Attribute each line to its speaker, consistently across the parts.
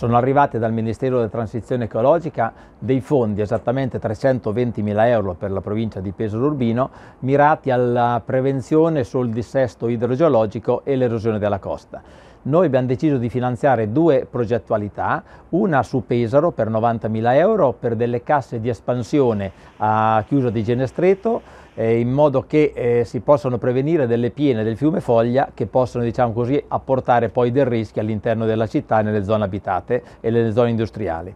Speaker 1: Sono arrivate dal Ministero della Transizione Ecologica dei fondi, esattamente 320 mila euro per la provincia di Pesaro Urbino, mirati alla prevenzione sul dissesto idrogeologico e l'erosione della costa. Noi abbiamo deciso di finanziare due progettualità, una su Pesaro per 90.000 euro per delle casse di espansione a chiusa di Genestreto eh, in modo che eh, si possano prevenire delle piene del fiume Foglia che possono diciamo così, apportare poi del rischio all'interno della città nelle zone abitate e nelle zone industriali.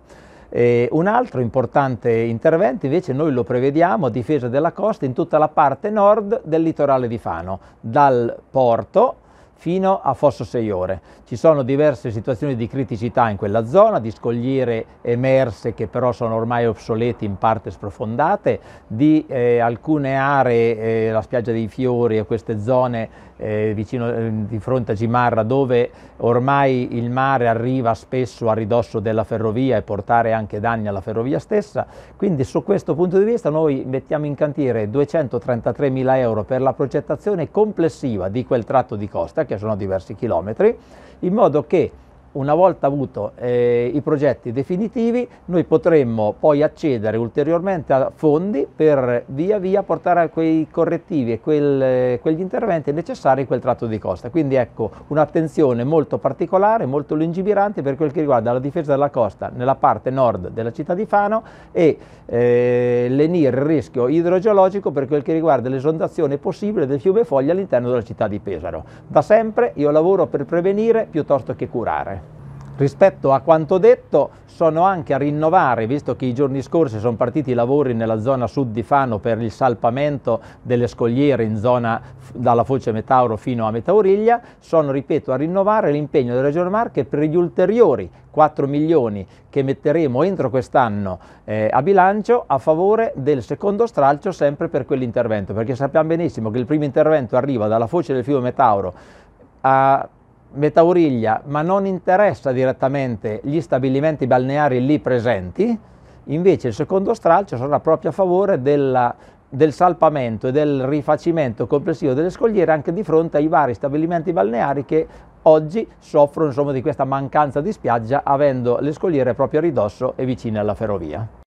Speaker 1: Eh, un altro importante intervento invece noi lo prevediamo a difesa della costa in tutta la parte nord del litorale di Fano, dal porto fino a Fosso 6 Ore. Ci sono diverse situazioni di criticità in quella zona, di scogliere emerse che però sono ormai obsolete, in parte sprofondate, di eh, alcune aree, eh, la spiaggia dei Fiori e queste zone eh, vicino, eh, di fronte a Gimarra dove ormai il mare arriva spesso a ridosso della ferrovia e portare anche danni alla ferrovia stessa. Quindi su questo punto di vista noi mettiamo in cantiere 233 mila euro per la progettazione complessiva di quel tratto di costa che che sono diversi chilometri, in modo che una volta avuto eh, i progetti definitivi, noi potremmo poi accedere ulteriormente a fondi per via via portare a quei correttivi e quel, eh, quegli interventi necessari in quel tratto di costa. Quindi ecco un'attenzione molto particolare, molto lungimirante per quel che riguarda la difesa della costa nella parte nord della città di Fano e eh, lenire il rischio idrogeologico per quel che riguarda l'esondazione possibile del fiume Foglia all'interno della città di Pesaro. Da sempre io lavoro per prevenire piuttosto che curare. Rispetto a quanto detto, sono anche a rinnovare, visto che i giorni scorsi sono partiti i lavori nella zona sud di Fano per il salpamento delle scogliere in zona dalla Foce Metauro fino a Metauriglia, sono, ripeto, a rinnovare l'impegno della Regione Marche per gli ulteriori 4 milioni che metteremo entro quest'anno eh, a bilancio a favore del secondo stralcio sempre per quell'intervento, perché sappiamo benissimo che il primo intervento arriva dalla Foce del fiume Metauro a Metauriglia, ma non interessa direttamente gli stabilimenti balneari lì presenti, invece il secondo stralcio sarà proprio a favore della, del salpamento e del rifacimento complessivo delle scogliere anche di fronte ai vari stabilimenti balneari che oggi soffrono insomma, di questa mancanza di spiaggia avendo le scogliere proprio a ridosso e vicine alla ferrovia.